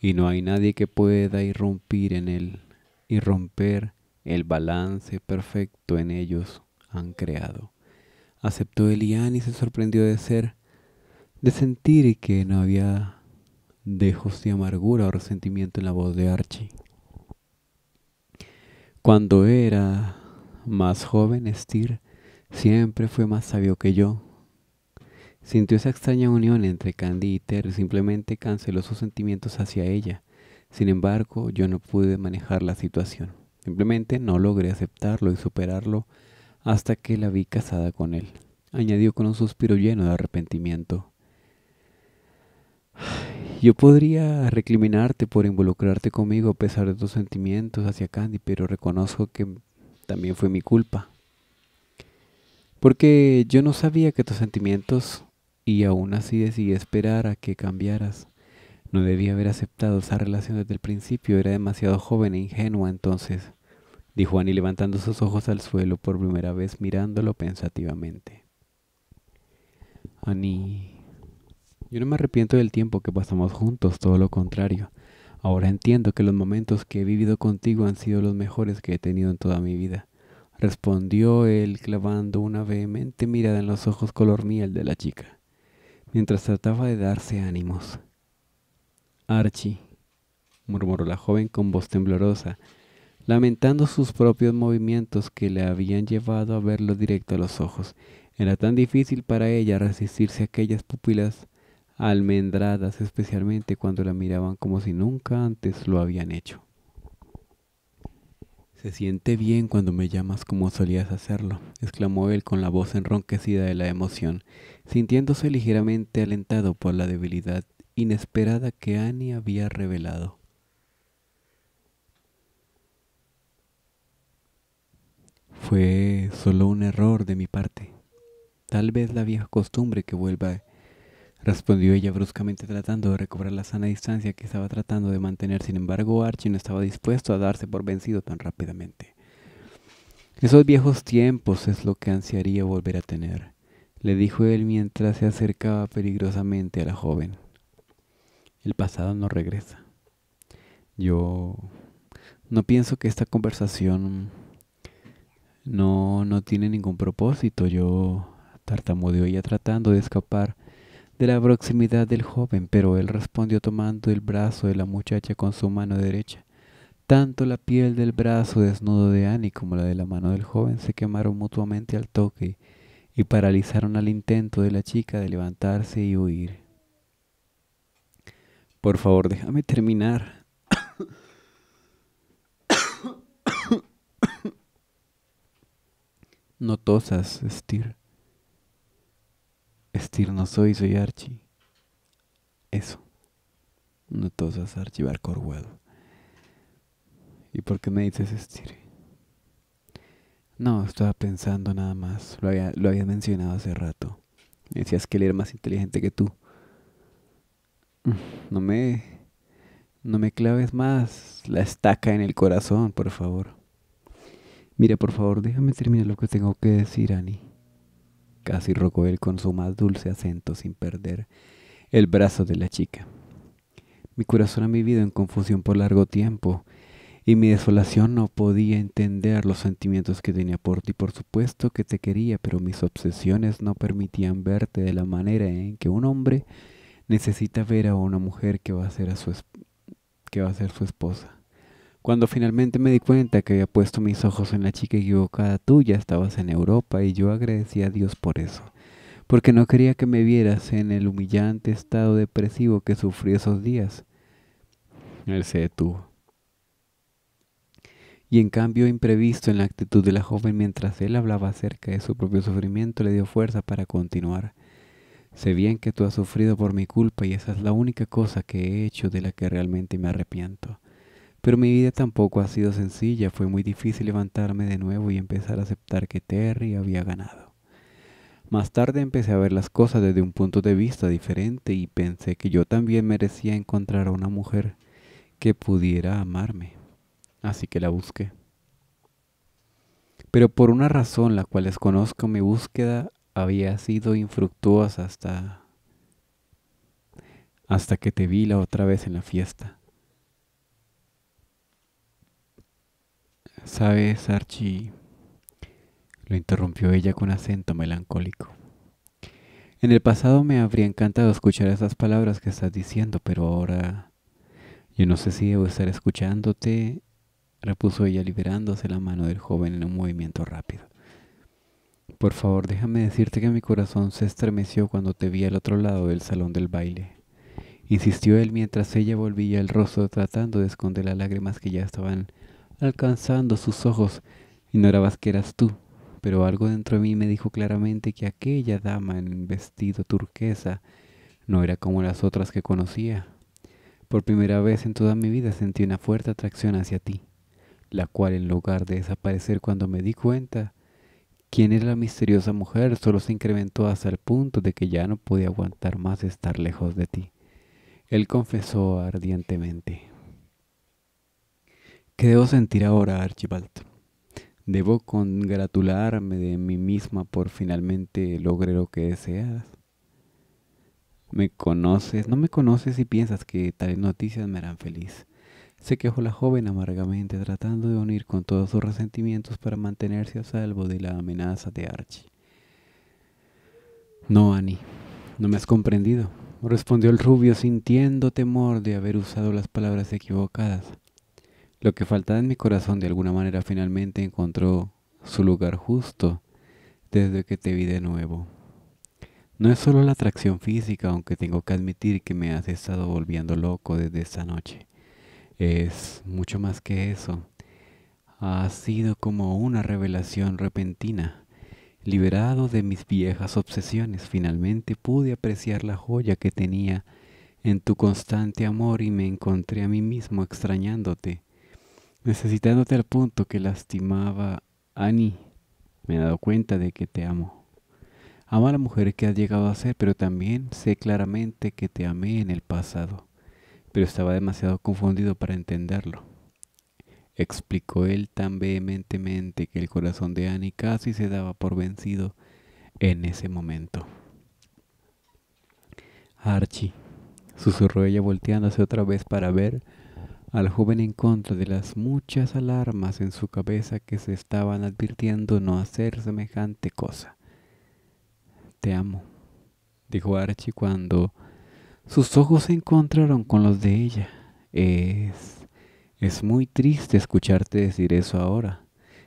y no hay nadie que pueda irrumpir en él y romper el balance perfecto en ellos han creado. Aceptó Elian y se sorprendió de ser, de sentir que no había dejos de amargura o resentimiento en la voz de Archie. Cuando era más joven, Stir siempre fue más sabio que yo. Sintió esa extraña unión entre Candy y Terry, simplemente canceló sus sentimientos hacia ella. Sin embargo, yo no pude manejar la situación. Simplemente no logré aceptarlo y superarlo hasta que la vi casada con él. Añadió con un suspiro lleno de arrepentimiento. Yo podría recriminarte por involucrarte conmigo a pesar de tus sentimientos hacia Candy, pero reconozco que también fue mi culpa. Porque yo no sabía que tus sentimientos y aún así decidí esperar a que cambiaras. No debía haber aceptado esa relación desde el principio, era demasiado joven e ingenua entonces, dijo Annie levantando sus ojos al suelo por primera vez mirándolo pensativamente. Annie, yo no me arrepiento del tiempo que pasamos juntos, todo lo contrario. Ahora entiendo que los momentos que he vivido contigo han sido los mejores que he tenido en toda mi vida, respondió él clavando una vehemente mirada en los ojos color miel de la chica, mientras trataba de darse ánimos. Archie, murmuró la joven con voz temblorosa, lamentando sus propios movimientos que le habían llevado a verlo directo a los ojos. Era tan difícil para ella resistirse a aquellas pupilas almendradas especialmente cuando la miraban como si nunca antes lo habían hecho. Se siente bien cuando me llamas como solías hacerlo, exclamó él con la voz enronquecida de la emoción, sintiéndose ligeramente alentado por la debilidad inesperada que Annie había revelado. Fue solo un error de mi parte. Tal vez la vieja costumbre que vuelva respondió ella bruscamente tratando de recobrar la sana distancia que estaba tratando de mantener. Sin embargo, Archie no estaba dispuesto a darse por vencido tan rápidamente. Esos viejos tiempos es lo que ansiaría volver a tener, le dijo él mientras se acercaba peligrosamente a la joven. El pasado no regresa. Yo no pienso que esta conversación no, no tiene ningún propósito. Yo tartamudeó ella tratando de escapar de la proximidad del joven, pero él respondió tomando el brazo de la muchacha con su mano derecha. Tanto la piel del brazo desnudo de Annie como la de la mano del joven se quemaron mutuamente al toque y paralizaron al intento de la chica de levantarse y huir. Por favor, déjame terminar. No tosas, Estir no soy, soy Archie. Eso. No tosas archivar Corwell. ¿Y por qué me dices Estir? No, estaba pensando nada más. Lo, había, lo mencionado hace rato. decías que él era más inteligente que tú. Mm, no me. No me claves más la estaca en el corazón, por favor. Mira, por favor, déjame terminar lo que tengo que decir, Annie casi rogó él con su más dulce acento sin perder el brazo de la chica. Mi corazón ha vivido en confusión por largo tiempo y mi desolación no podía entender los sentimientos que tenía por ti. Por supuesto que te quería, pero mis obsesiones no permitían verte de la manera en que un hombre necesita ver a una mujer que va a ser, su, que va a ser su esposa. Cuando finalmente me di cuenta que había puesto mis ojos en la chica equivocada, tú ya estabas en Europa y yo agradecí a Dios por eso, porque no quería que me vieras en el humillante estado depresivo que sufrí esos días. Él se detuvo. Y en cambio imprevisto en la actitud de la joven mientras él hablaba acerca de su propio sufrimiento le dio fuerza para continuar. Sé bien que tú has sufrido por mi culpa y esa es la única cosa que he hecho de la que realmente me arrepiento. Pero mi vida tampoco ha sido sencilla, fue muy difícil levantarme de nuevo y empezar a aceptar que Terry había ganado. Más tarde empecé a ver las cosas desde un punto de vista diferente y pensé que yo también merecía encontrar a una mujer que pudiera amarme. Así que la busqué. Pero por una razón la cual desconozco, mi búsqueda había sido infructuosa hasta hasta que te vi la otra vez en la fiesta. Sabes, Archie, lo interrumpió ella con acento melancólico. En el pasado me habría encantado escuchar esas palabras que estás diciendo, pero ahora yo no sé si debo estar escuchándote, repuso ella liberándose la mano del joven en un movimiento rápido. Por favor, déjame decirte que mi corazón se estremeció cuando te vi al otro lado del salón del baile. Insistió él mientras ella volvía el rostro tratando de esconder las lágrimas que ya estaban alcanzando sus ojos. Ignorabas que eras tú, pero algo dentro de mí me dijo claramente que aquella dama en vestido turquesa no era como las otras que conocía. Por primera vez en toda mi vida sentí una fuerte atracción hacia ti, la cual en lugar de desaparecer cuando me di cuenta quién era la misteriosa mujer solo se incrementó hasta el punto de que ya no podía aguantar más estar lejos de ti. Él confesó ardientemente. ¿Qué debo sentir ahora, Archibald? ¿Debo congratularme de mí misma por finalmente lograr lo que deseas? ¿Me conoces? No me conoces y piensas que tales noticias me harán feliz. Se quejó la joven amargamente, tratando de unir con todos sus resentimientos para mantenerse a salvo de la amenaza de Archie. No, Annie, no me has comprendido, respondió el rubio sintiendo temor de haber usado las palabras equivocadas. Lo que faltaba en mi corazón de alguna manera finalmente encontró su lugar justo desde que te vi de nuevo. No es solo la atracción física, aunque tengo que admitir que me has estado volviendo loco desde esta noche. Es mucho más que eso. Ha sido como una revelación repentina. Liberado de mis viejas obsesiones, finalmente pude apreciar la joya que tenía en tu constante amor y me encontré a mí mismo extrañándote Necesitándote al punto que lastimaba Annie, me he dado cuenta de que te amo. Amo a la mujer que has llegado a ser, pero también sé claramente que te amé en el pasado, pero estaba demasiado confundido para entenderlo. Explicó él tan vehementemente que el corazón de Annie casi se daba por vencido en ese momento. Archie, susurró ella volteándose otra vez para ver al joven en contra de las muchas alarmas en su cabeza que se estaban advirtiendo no hacer semejante cosa. Te amo, dijo Archie cuando sus ojos se encontraron con los de ella. Es... es muy triste escucharte decir eso ahora,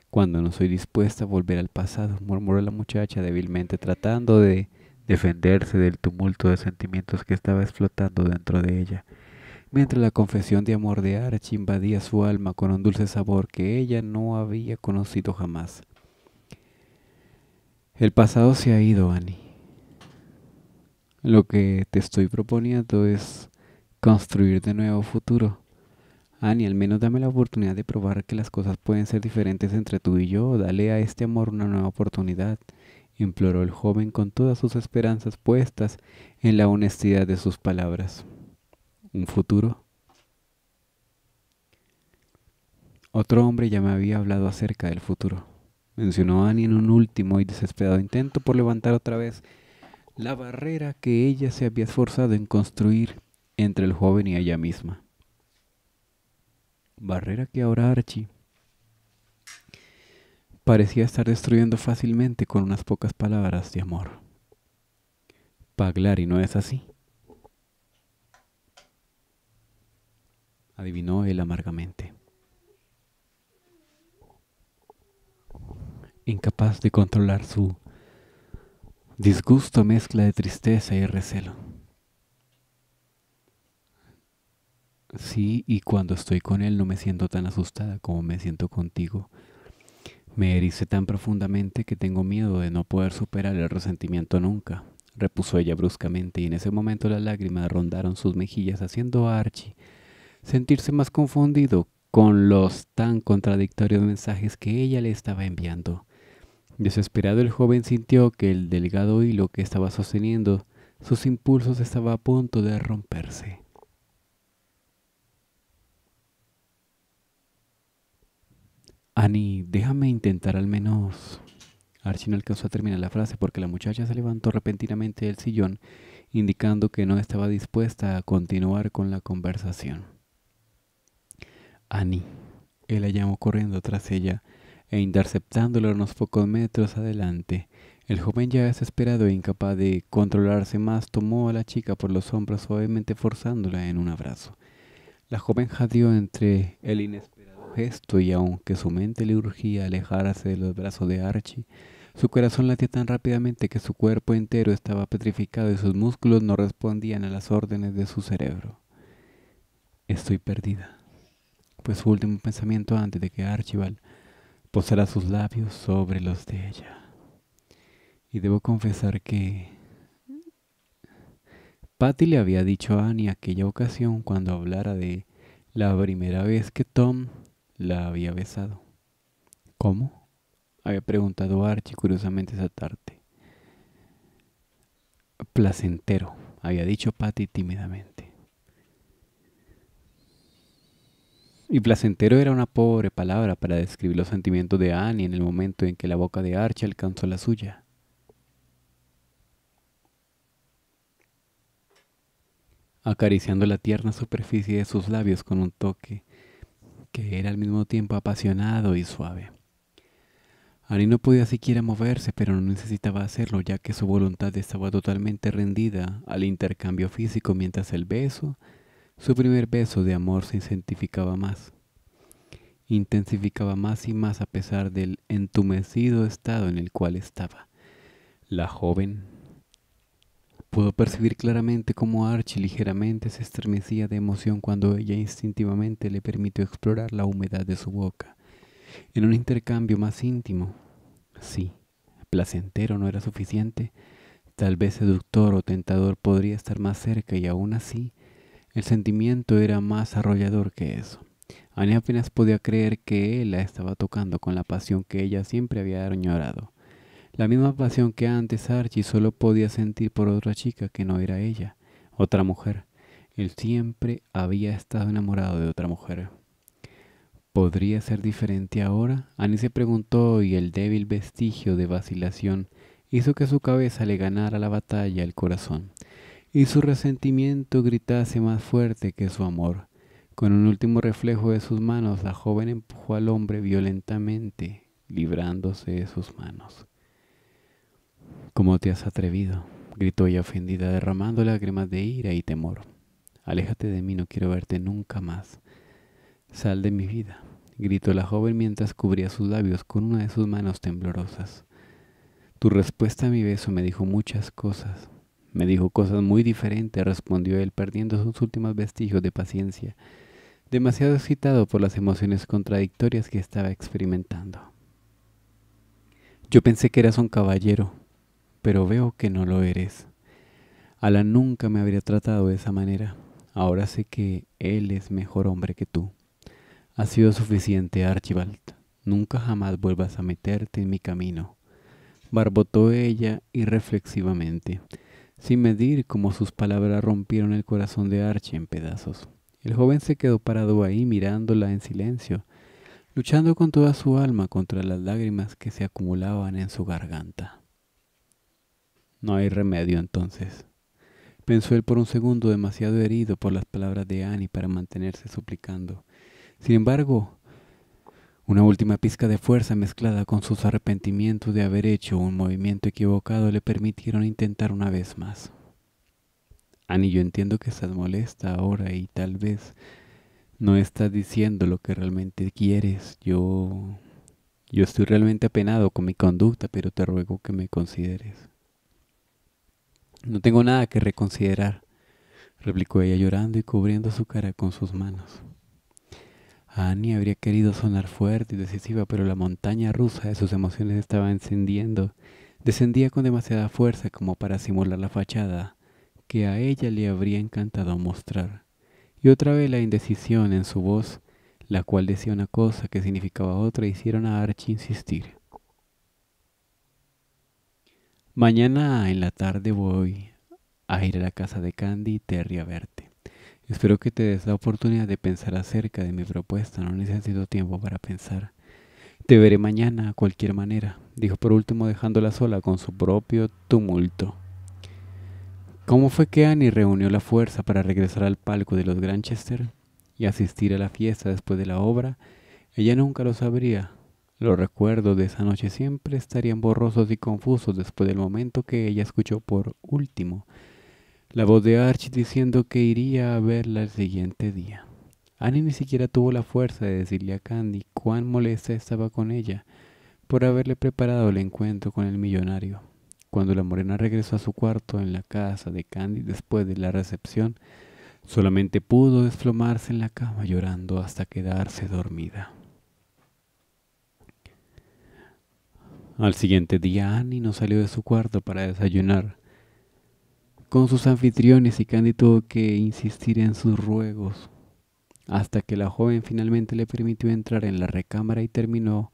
cuando no soy dispuesta a volver al pasado, murmuró la muchacha débilmente tratando de defenderse del tumulto de sentimientos que estaba explotando dentro de ella mientras la confesión de amor de Archie invadía su alma con un dulce sabor que ella no había conocido jamás. El pasado se ha ido, Annie. Lo que te estoy proponiendo es construir de nuevo futuro. Annie, al menos dame la oportunidad de probar que las cosas pueden ser diferentes entre tú y yo. Dale a este amor una nueva oportunidad, imploró el joven con todas sus esperanzas puestas en la honestidad de sus palabras un futuro. Otro hombre ya me había hablado acerca del futuro, mencionó Annie en un último y desesperado intento por levantar otra vez la barrera que ella se había esforzado en construir entre el joven y ella misma. Barrera que ahora Archie parecía estar destruyendo fácilmente con unas pocas palabras de amor. Paglari no es así. adivinó él amargamente. Incapaz de controlar su disgusto mezcla de tristeza y recelo. Sí, y cuando estoy con él no me siento tan asustada como me siento contigo. Me erice tan profundamente que tengo miedo de no poder superar el resentimiento nunca, repuso ella bruscamente, y en ese momento las lágrimas rondaron sus mejillas haciendo a Archie sentirse más confundido con los tan contradictorios mensajes que ella le estaba enviando. Desesperado el joven sintió que el delgado hilo que estaba sosteniendo sus impulsos estaba a punto de romperse. Annie, déjame intentar al menos. Archie no alcanzó a terminar la frase porque la muchacha se levantó repentinamente del sillón, indicando que no estaba dispuesta a continuar con la conversación. Annie. Él la llamó corriendo tras ella e interceptándola unos pocos metros adelante. El joven ya desesperado e incapaz de controlarse más tomó a la chica por los hombros suavemente forzándola en un abrazo. La joven jadeó entre el inesperado gesto y aunque su mente le urgía alejarse de los brazos de Archie, su corazón latía tan rápidamente que su cuerpo entero estaba petrificado y sus músculos no respondían a las órdenes de su cerebro. Estoy perdida. Fue pues, su último pensamiento antes de que Archibald posara sus labios sobre los de ella. Y debo confesar que Patty le había dicho a Annie aquella ocasión cuando hablara de la primera vez que Tom la había besado. ¿Cómo? había preguntado Archie curiosamente esa tarde. Placentero, había dicho Patty tímidamente. Y placentero era una pobre palabra para describir los sentimientos de Annie en el momento en que la boca de Archie alcanzó la suya. acariciando la tierna superficie de sus labios con un toque que era al mismo tiempo apasionado y suave. Annie no podía siquiera moverse, pero no necesitaba hacerlo, ya que su voluntad estaba totalmente rendida al intercambio físico mientras el beso su primer beso de amor se intensificaba más. Intensificaba más y más a pesar del entumecido estado en el cual estaba. La joven pudo percibir claramente cómo Archie ligeramente se estremecía de emoción cuando ella instintivamente le permitió explorar la humedad de su boca. En un intercambio más íntimo, sí, placentero no era suficiente, tal vez seductor o tentador podría estar más cerca y aún así el sentimiento era más arrollador que eso. Annie apenas podía creer que él la estaba tocando con la pasión que ella siempre había añorado. La misma pasión que antes Archie solo podía sentir por otra chica que no era ella, otra mujer. Él siempre había estado enamorado de otra mujer. ¿Podría ser diferente ahora? Annie se preguntó y el débil vestigio de vacilación hizo que su cabeza le ganara la batalla al corazón y su resentimiento gritase más fuerte que su amor. Con un último reflejo de sus manos, la joven empujó al hombre violentamente, librándose de sus manos. ¿Cómo te has atrevido? gritó ella ofendida, derramando lágrimas de ira y temor. Aléjate de mí, no quiero verte nunca más. Sal de mi vida, gritó la joven mientras cubría sus labios con una de sus manos temblorosas. Tu respuesta a mi beso me dijo muchas cosas, me dijo cosas muy diferentes, respondió él, perdiendo sus últimos vestigios de paciencia, demasiado excitado por las emociones contradictorias que estaba experimentando. Yo pensé que eras un caballero, pero veo que no lo eres. Alan nunca me habría tratado de esa manera. Ahora sé que él es mejor hombre que tú. Ha sido suficiente, Archibald. Nunca jamás vuelvas a meterte en mi camino. Barbotó ella irreflexivamente sin medir cómo sus palabras rompieron el corazón de Archie en pedazos. El joven se quedó parado ahí mirándola en silencio, luchando con toda su alma contra las lágrimas que se acumulaban en su garganta. No hay remedio entonces, pensó él por un segundo demasiado herido por las palabras de Annie para mantenerse suplicando. Sin embargo, una última pizca de fuerza mezclada con sus arrepentimientos de haber hecho un movimiento equivocado le permitieron intentar una vez más. Annie, yo entiendo que estás molesta ahora y tal vez no estás diciendo lo que realmente quieres. Yo yo estoy realmente apenado con mi conducta, pero te ruego que me consideres. No tengo nada que reconsiderar, replicó ella llorando y cubriendo su cara con sus manos. Annie habría querido sonar fuerte y decisiva, pero la montaña rusa de sus emociones estaba encendiendo. Descendía con demasiada fuerza como para simular la fachada que a ella le habría encantado mostrar. Y otra vez la indecisión en su voz, la cual decía una cosa que significaba otra, hicieron a Archie insistir. Mañana en la tarde voy a ir a la casa de Candy y Terry a verte. Espero que te des la oportunidad de pensar acerca de mi propuesta. No necesito tiempo para pensar. Te veré mañana a cualquier manera, dijo por último dejándola sola con su propio tumulto. ¿Cómo fue que Annie reunió la fuerza para regresar al palco de los Granchester y asistir a la fiesta después de la obra? Ella nunca lo sabría. Los recuerdos de esa noche siempre estarían borrosos y confusos después del momento que ella escuchó por último la voz de Archie diciendo que iría a verla el siguiente día. Annie ni siquiera tuvo la fuerza de decirle a Candy cuán molesta estaba con ella por haberle preparado el encuentro con el millonario. Cuando la morena regresó a su cuarto en la casa de Candy después de la recepción, solamente pudo desplomarse en la cama llorando hasta quedarse dormida. Al siguiente día Annie no salió de su cuarto para desayunar con sus anfitriones y Candy tuvo que insistir en sus ruegos, hasta que la joven finalmente le permitió entrar en la recámara y terminó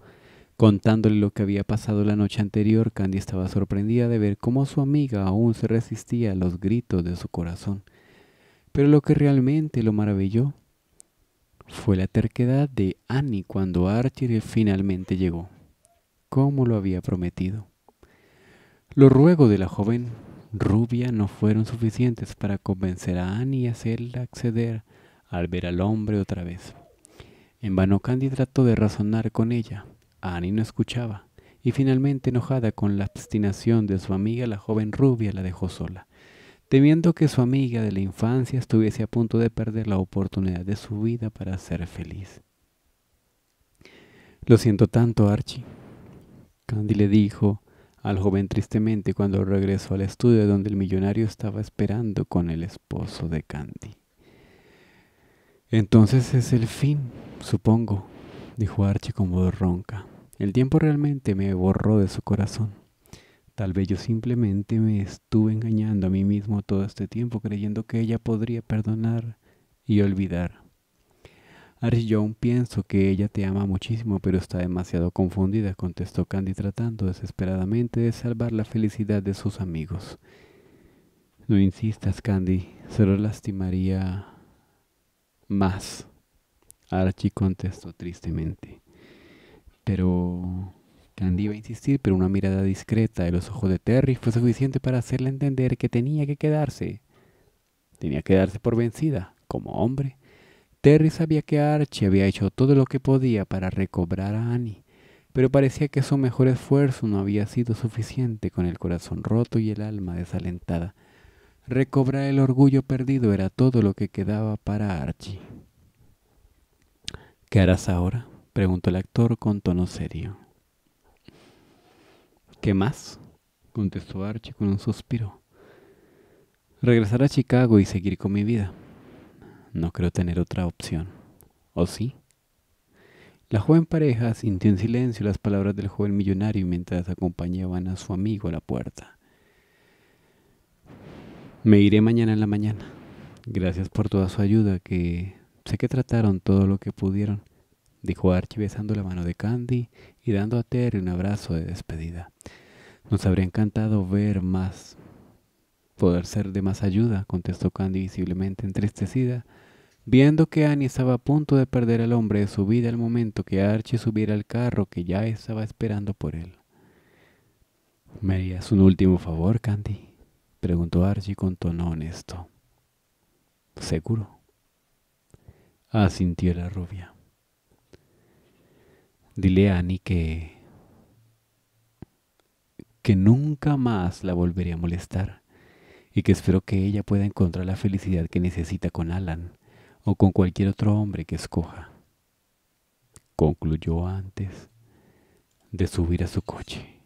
contándole lo que había pasado la noche anterior. Candy estaba sorprendida de ver cómo su amiga aún se resistía a los gritos de su corazón. Pero lo que realmente lo maravilló fue la terquedad de Annie cuando Archie finalmente llegó, como lo había prometido. Los ruegos de la joven rubia no fueron suficientes para convencer a Annie y hacerla acceder al ver al hombre otra vez. En vano Candy trató de razonar con ella. Annie no escuchaba, y finalmente enojada con la obstinación de su amiga, la joven rubia la dejó sola. Temiendo que su amiga de la infancia estuviese a punto de perder la oportunidad de su vida para ser feliz. Lo siento tanto, Archie. Candy le dijo al joven tristemente cuando regresó al estudio donde el millonario estaba esperando con el esposo de Candy. Entonces es el fin, supongo, dijo Archie con voz ronca. El tiempo realmente me borró de su corazón. Tal vez yo simplemente me estuve engañando a mí mismo todo este tiempo creyendo que ella podría perdonar y olvidar. Archie Young, pienso que ella te ama muchísimo, pero está demasiado confundida, contestó Candy tratando desesperadamente de salvar la felicidad de sus amigos. No insistas, Candy, solo lastimaría más. Archie contestó tristemente. Pero... Candy iba a insistir, pero una mirada discreta de los ojos de Terry fue suficiente para hacerle entender que tenía que quedarse. Tenía que quedarse por vencida, como hombre. Terry sabía que Archie había hecho todo lo que podía para recobrar a Annie, pero parecía que su mejor esfuerzo no había sido suficiente con el corazón roto y el alma desalentada. Recobrar el orgullo perdido era todo lo que quedaba para Archie. ¿Qué harás ahora? preguntó el actor con tono serio. ¿Qué más? contestó Archie con un suspiro. Regresar a Chicago y seguir con mi vida. No creo tener otra opción. ¿O sí? La joven pareja sintió en silencio las palabras del joven millonario mientras acompañaban a su amigo a la puerta. Me iré mañana en la mañana. Gracias por toda su ayuda, que sé que trataron todo lo que pudieron, dijo Archie besando la mano de Candy y dando a Terry un abrazo de despedida. Nos habría encantado ver más, poder ser de más ayuda, contestó Candy visiblemente entristecida Viendo que Annie estaba a punto de perder al hombre de su vida al momento que Archie subiera al carro que ya estaba esperando por él. ¿Me harías un último favor, Candy? preguntó Archie con tono honesto. ¿Seguro? asintió la rubia. Dile a Annie que... que nunca más la volvería a molestar y que espero que ella pueda encontrar la felicidad que necesita con Alan o con cualquier otro hombre que escoja. Concluyó antes de subir a su coche.